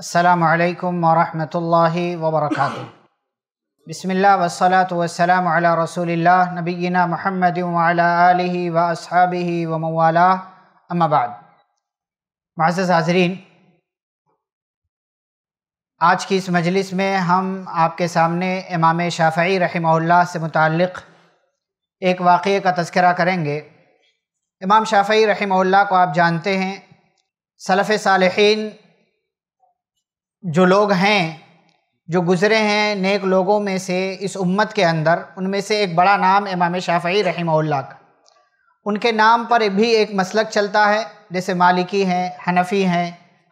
السلام عليكم ورحمة الله وبركاته بسم الله والصلاة والسلام على رسول الله نبينا محمد وعلى آله وأصحابه ومن والاه أما بعد معزز हाजरीन आज की इस मजलिस में हम आपके सामने इमाम शाफी रही से मुतक़ एक वाक़े का तस्करा करेंगे इमाम शाफी रही को आप जानते हैं सलफ़ सालहीन जो लोग हैं जो गुज़रे हैं नेक लोगों में से इस उम्मत के अंदर उनमें से एक बड़ा नाम इमाम शाफी रही का उनके नाम पर भी एक मसलक चलता है जैसे मालिकी हैं हनफ़ी हैं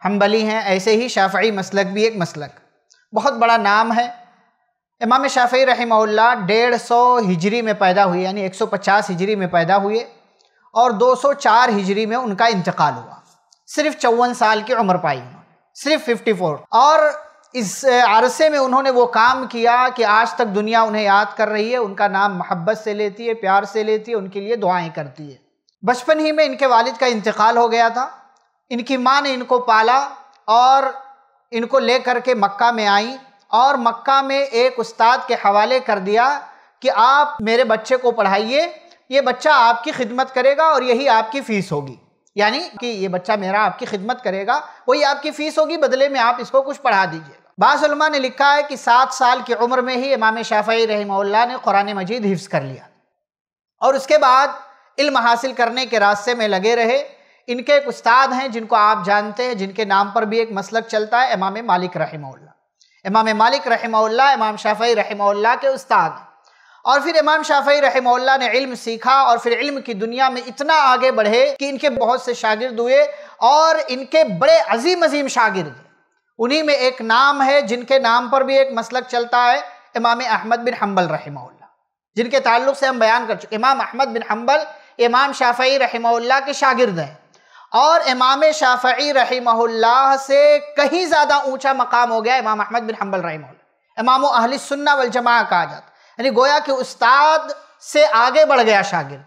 हम्बली हैं ऐसे ही शाफी मसलक भी एक मसलक बहुत बड़ा नाम है इमाम शाफी रही डेढ़ सौ हिजरी में पैदा हुई यानी एक सौ पचास हिजरी में पैदा हुए और दो सौ चार हिजरी में उनका इंतकाल हुआ सिर्फ चौवन साल की उम्र पाई सिर्फ 54 और इस अरसे में उन्होंने वो काम किया कि आज तक दुनिया उन्हें याद कर रही है उनका नाम मोहब्बत से लेती है प्यार से लेती है उनके लिए दुआएं करती है बचपन ही में इनके वालिद का इंतकाल हो गया था इनकी माँ ने इनको पाला और इनको ले कर के मक्का में आई और मक्का में एक उस्ताद के हवाले कर दिया कि आप मेरे बच्चे को पढ़ाइए ये बच्चा आपकी खिदमत करेगा और यही आपकी फ़ीस होगी यानी कि ये बच्चा मेरा आपकी खिदमत करेगा वही आपकी फ़ीस होगी बदले में आप इसको कुछ पढ़ा दीजिएगा बासलमा ने लिखा है कि सात साल की उम्र में ही इमाम शाफी रहमल्ला ने कुरान मजीद हिफ्स कर लिया और उसके बाद इल्म हासिल करने के रास्ते में लगे रहे इनके एक उस्ताद हैं जिनको आप जानते हैं जिनके नाम पर भी एक मसलक चलता है इमाम मालिक रहमल्ला इमाम मालिक रहमल्ला इमाम शाफी रहमल्ला के उस्ताद हैं और फिर इमाम शाफी रहमोल्ला ने इल्म सीखा और फिर इल्म की दुनिया में इतना आगे बढ़े कि इनके बहुत से शागिर्द हुए और इनके बड़े अजीम अजीम शागिर्द उन्हीं में एक नाम है जिनके नाम पर भी एक मसलक चलता है इमाम अहमद बिन हम्बल रहमोल्ला जिनके ताल्लुक से हम बयान कर चुके इमाम अहमद बिन हम्बल इमाम शाफी रहमोल्ला के शागिर्द हैं और इमाम शाफी रही से कहीं ज़्यादा ऊँचा मकाम हो गया इमाम अहमद बिन हम्बल रही इमाम अहल सुन्ना वल जमा कहा जाता यानी गोया कि उस्ताद से आगे बढ़ गया शागिर्द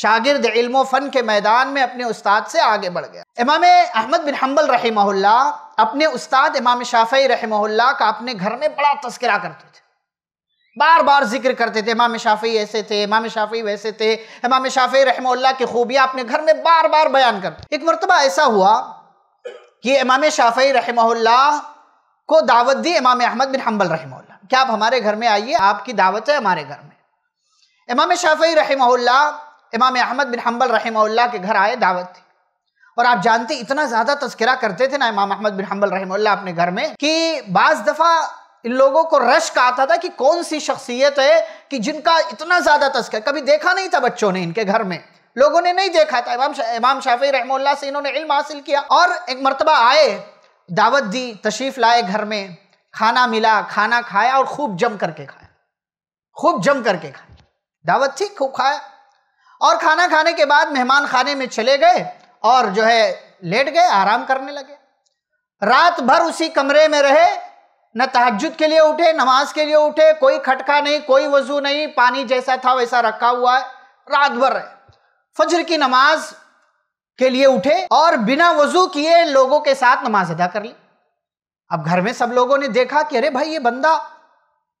शागिर्द इल्मो फ़न के मैदान में अपने उस्ताद से आगे बढ़ गया इमाम अहमद बिन हम्बल रहमहुल्ला अपने उस्ताद इमाम शाफ़ी रहमहुल्ला का अपने घर में बड़ा तस्करा करते थे बार बार जिक्र करते थे इमाम शाफ़ी ऐसे थे इमाम शाफ़ी वैसे थे इमाम शाफ़ी रहमहुल्ला की खूबियाँ अपने घर में बार बार बयान करते एक मरतबा ऐसा हुआ कि इमाम शाफ़ी रहमहुल्ला को दावत दी इमाम अहमद बिन हम्बल रहमहुल्ला क्या आप हमारे घर में आइए आपकी दावत है हमारे घर में इमाम शाफी रहमल्ला इमाम अहमद बिन हम्बल रहमल्ला के घर आए दावत थी और आप जानते इतना ज़्यादा तस्करा करते थे ना इमाम अहमद बिन हम्बल रहमल्ला अपने घर में कि बाज़ दफ़ा इन लोगों को रश का आता था कि कौन सी शख्सियत है कि जिनका इतना ज़्यादा तस्कर कभी देखा नहीं था बच्चों ने इनके घर में लोगों ने नहीं देखा था इमाम शा, इमाम शाफी रहमल्ला से इन्होंने इल्म हासिल किया और एक मरतबा आए दावत दी तशरीफ़ लाए घर में खाना मिला खाना खाया और खूब जम करके खाया खूब जम करके खाया दावत थी खूब खाया और खाना खाने के बाद मेहमान खाने में चले गए और जो है लेट गए आराम करने लगे रात भर उसी कमरे में रहे न तहजद के लिए उठे नमाज के लिए उठे कोई खटका नहीं कोई वजू नहीं पानी जैसा था वैसा रखा हुआ है रात भर रहे फज्र की नमाज के लिए उठे और बिना वजू किए लोगों के साथ नमाज अदा कर ली अब घर में सब लोगों ने देखा कि अरे भाई ये बंदा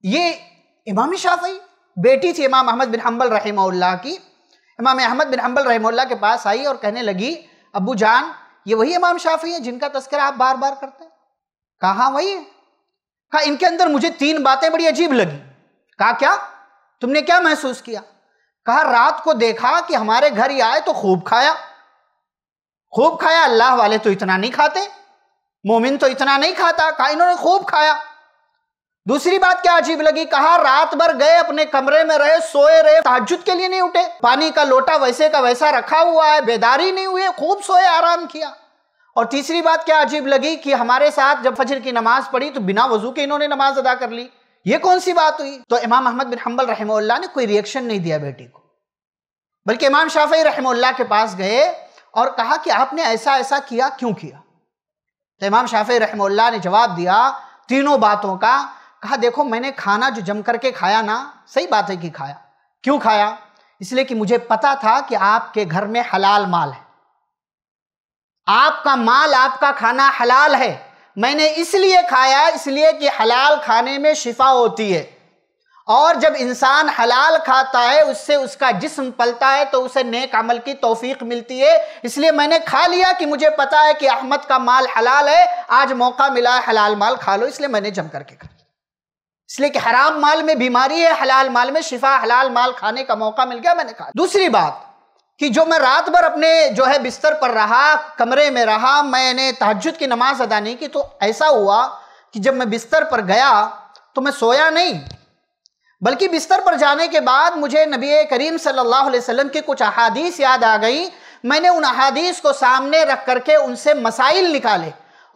ये इमाम शाफी बेटी थी इमाम अहमद बिन हम्बल रही की इमाम अहमद बिन हम्बल रही के पास आई और कहने लगी अबू जान ये वही इमाम शाफी है जिनका तस्करा आप बार बार करते हैं कहा वही है कहा इनके अंदर मुझे तीन बातें बड़ी अजीब लगी कहा क्या तुमने क्या महसूस किया कहा रात को देखा कि हमारे घर ही आए तो खूब खाया खूब खाया अल्लाह वाले तो इतना नहीं खाते मोमिन तो इतना नहीं खाता कहा इन्होंने खूब खाया दूसरी बात क्या अजीब लगी कहा रात भर गए अपने कमरे में रहे सोए रहे ताजुद के लिए नहीं उठे पानी का लोटा वैसे का वैसा रखा हुआ है बेदारी नहीं हुई खूब सोए आराम किया और तीसरी बात क्या अजीब लगी कि हमारे साथ जब फजर की नमाज पढ़ी तो बिना वजू के इन्होंने नमाज अदा कर ली ये कौन सी बात हुई तो इमाम अहमद बिन हम्बल रहमल्ला ने कोई रिएक्शन नहीं दिया बेटी को बल्कि इमाम शाफी रहमल्ला के पास गए और कहा कि आपने ऐसा ऐसा किया क्यों किया तो इमाम शाफी रहमोल्ला ने जवाब दिया तीनों बातों का कहा देखो मैंने खाना जो जम करके खाया ना सही बात है कि खाया क्यों खाया इसलिए कि मुझे पता था कि आपके घर में हलाल माल है आपका माल आपका खाना हलाल है मैंने इसलिए खाया इसलिए कि हलाल खाने में शिफा होती है और जब इंसान हलाल खाता है उससे उसका जिस्म पलता है तो उसे नेक अमल की तोफीक मिलती है इसलिए मैंने खा लिया कि मुझे पता है कि अहमद का माल हलाल है आज मौका मिला है हलाल माल खा लो इसलिए मैंने जम करके खा इसलिए कि हराम माल में बीमारी है हलाल माल में शिफा हलाल माल खाने का मौका मिल गया मैंने खा दूसरी बात कि जो मैं रात भर अपने जो है बिस्तर पर रहा कमरे में रहा मैंने तहजद की नमाज अदा नहीं की तो ऐसा हुआ कि जब मैं बिस्तर पर गया तो मैं सोया नहीं बल्कि बिस्तर पर जाने के बाद मुझे नबी करीम सल्लल्लाहु अलैहि वसल्लम की कुछ अहादीस याद आ गई मैंने उन अहादीस को सामने रख करके उनसे मसाइल निकाले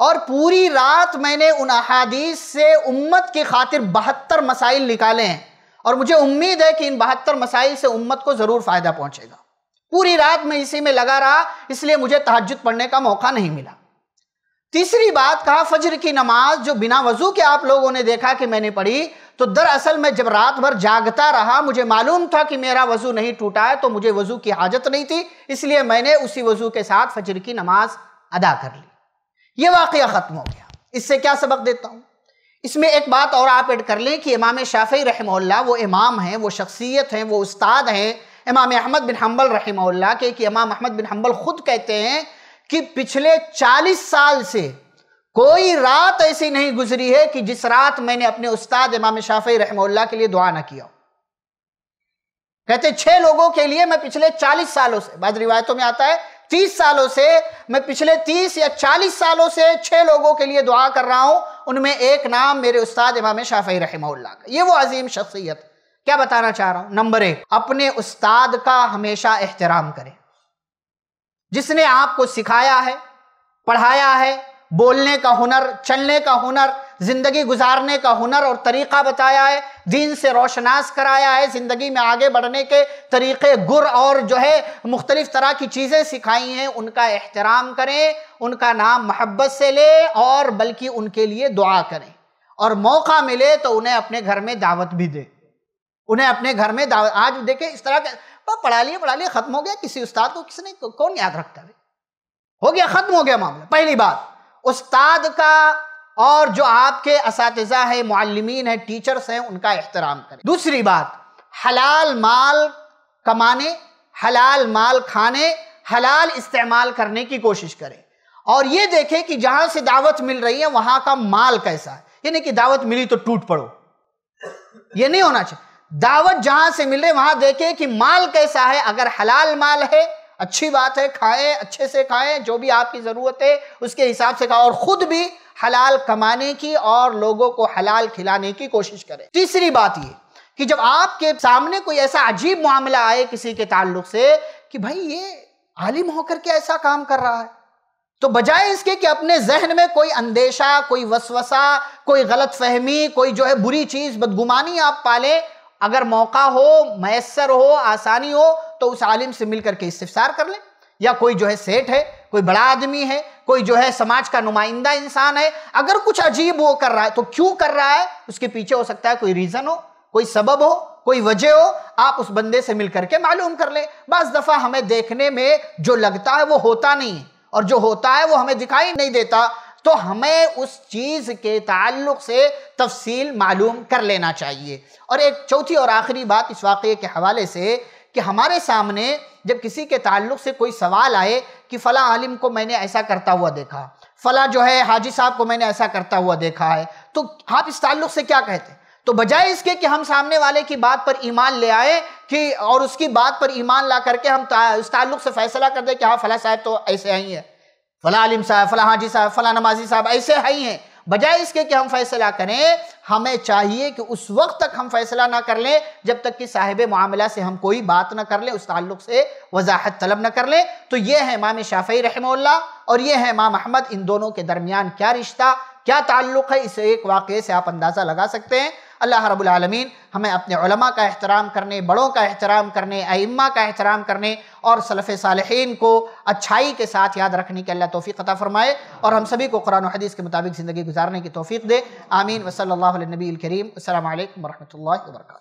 और पूरी रात मैंने उन अहादीस से उम्मत की खातिर बहत्तर मसाइल निकाले हैं और मुझे उम्मीद है कि इन बहत्तर मसाइल से उम्मत को ज़रूर फ़ायदा पहुँचेगा पूरी रात मैं इसी में लगा रहा इसलिए मुझे तहजद पढ़ने का मौका नहीं मिला तीसरी बात कहा फजर की नमाज जो बिना वजू के आप लोगों ने देखा कि मैंने पढ़ी तो दरअसल मैं जब रात भर जागता रहा मुझे मालूम था कि मेरा वजू नहीं टूटा है तो मुझे वजू की हाजत नहीं थी इसलिए मैंने उसी वजू के साथ फजर की नमाज अदा कर ली ये वाक़ ख़त्म हो गया इससे क्या सबक देता हूँ इसमें एक बात और आप एड कर लें कि इमाम शाफ़ी रहमल्ला वो इमाम हैं वो शख्सियत हैं वो उस्ताद हैं इमाम अहमद बिन हम्बल रहमल्ला के कि इमाम अहमद बिन हम्बल ख़ुद कहते हैं कि पिछले चालीस साल से कोई रात ऐसी नहीं गुजरी है कि जिस रात मैंने अपने उस्ताद इमाम शाफी रहमोल्ला के लिए दुआ ना किया कहते छह लोगों के लिए मैं पिछले चालीस सालों से बाद रिवायतों में आता है तीस सालों से मैं पिछले तीस या चालीस सालों से छह लोगों के लिए दुआ कर रहा हूं उनमें एक नाम मेरे उस्ताद इमाम शाफी रहमोल्ला का ये वो अजीम शख्सियत क्या बताना चाह रहा हूं नंबर एक अपने उस्ताद का हमेशा एहतराम करें जिसने आपको सिखाया है पढ़ाया है बोलने का हुनर चलने का हुनर ज़िंदगी गुजारने का हुनर और तरीक़ा बताया है दीन से रोशनास कराया है ज़िंदगी में आगे बढ़ने के तरीक़े गुर और जो है मुख्तलिफ़ तरह की चीज़ें सिखाई हैं उनका एहतराम करें उनका नाम महब्बत से लें और बल्कि उनके लिए दुआ करें और मौका मिले तो उन्हें अपने घर में दावत भी दे उन्हें अपने घर में दावत आज देखें इस तरह का पढ़ा लिए पढ़ा लिए ख़त्म हो गया किसी उस्ताद को किसने कौन याद रखता है हो गया ख़त्म हो गया मामला पहली बात उस्ताद का और जो आपके इस है मालमीन है टीचर्स हैं उनका एहतराम करें दूसरी बात हलाल माल कमाने हलाल माल खाने हलाल इस्तेमाल करने की कोशिश करें और ये देखें कि जहां से दावत मिल रही है वहां का माल कैसा है यानी कि दावत मिली तो टूट पड़ो ये नहीं होना चाहिए दावत जहां से मिल रही वहां देखें कि माल कैसा है अगर हलाल माल है अच्छी बात है खाएं अच्छे से खाएं जो भी आपकी ज़रूरत है उसके हिसाब से खाएं और ख़ुद भी हलाल कमाने की और लोगों को हलाल खिलाने की कोशिश करें तीसरी बात ये कि जब आपके सामने कोई ऐसा अजीब मामला आए किसी के ताल्लुक से कि भाई ये आलिम होकर के ऐसा काम कर रहा है तो बजाय इसके कि अपने जहन में कोई अंदेशा कोई वसवसा कोई गलत फहमी कोई जो है बुरी चीज़ बदगुमानी आप पालें अगर मौका हो मैसर हो आसानी हो तो उस आलिम से मिलकर के इस्तफसार कर लें या कोई जो है सेठ है कोई बड़ा आदमी है कोई जो है समाज का नुमाइंदा इंसान है अगर कुछ अजीब वो कर रहा है तो क्यों कर रहा है उसके पीछे हो सकता है कोई रीज़न हो कोई सबब हो कोई वजह हो आप उस बंदे से मिलकर के मालूम कर ले बस दफ़ा हमें देखने में जो लगता है वो होता नहीं है और जो होता है वो हमें दिखाई नहीं देता तो हमें उस चीज़ के ताल्लुक से तफसील मालूम कर लेना चाहिए और एक चौथी और आखिरी बात इस वाक़े के हवाले से कि हमारे सामने जब किसी के ताल्लुक से कोई सवाल आए कि फ़ला आलिम को मैंने ऐसा करता हुआ देखा फ़ला जो है हाजी साहब को मैंने ऐसा करता हुआ देखा है तो आप इस ताल्लुक से क्या कहते हैं तो बजाय इसके कि हम सामने वाले की बात पर ईमान ले आए कि और उसकी बात पर ईमान ला करके हम इस ताल्लुक से फैसला कर दे कि हाँ फ़ला साहब तो ऐसे ही है फ़ला आलिम साहब फ़ला हाजी साहब फ़ला नमाजी साहब ऐसे ही हैं बजाय इसके कि हम फैसला करें हमें चाहिए कि उस वक्त तक हम फैसला ना कर लें जब तक कि साहिब मामला से हम कोई बात ना कर लें उस ताल्लुक से वजाहत तलब ना कर लें तो ये है इमाम शाफी रहमल्ला और ये है इमाम अहमद इन दोनों के दरमियान क्या रिश्ता क्या ताल्लुक है इस एक वाक्य से आप अंदाज़ा लगा सकते हैं अल्लाह रबालमीन हमें अपने का एहतराम करने बड़ों का एहतराम करने अम्मा का एहतराम करने और सलफ़ सालहीन को अच्छाई के साथ याद रखने की अल्लाह तोफ़ी अता फ़रमाए और हम सभी को कुरान हदीस के मुताबिक ज़िंदगी गुजारने की तोफ़ी दे आमीन वसल नबी करीम असल वरहमल वर्का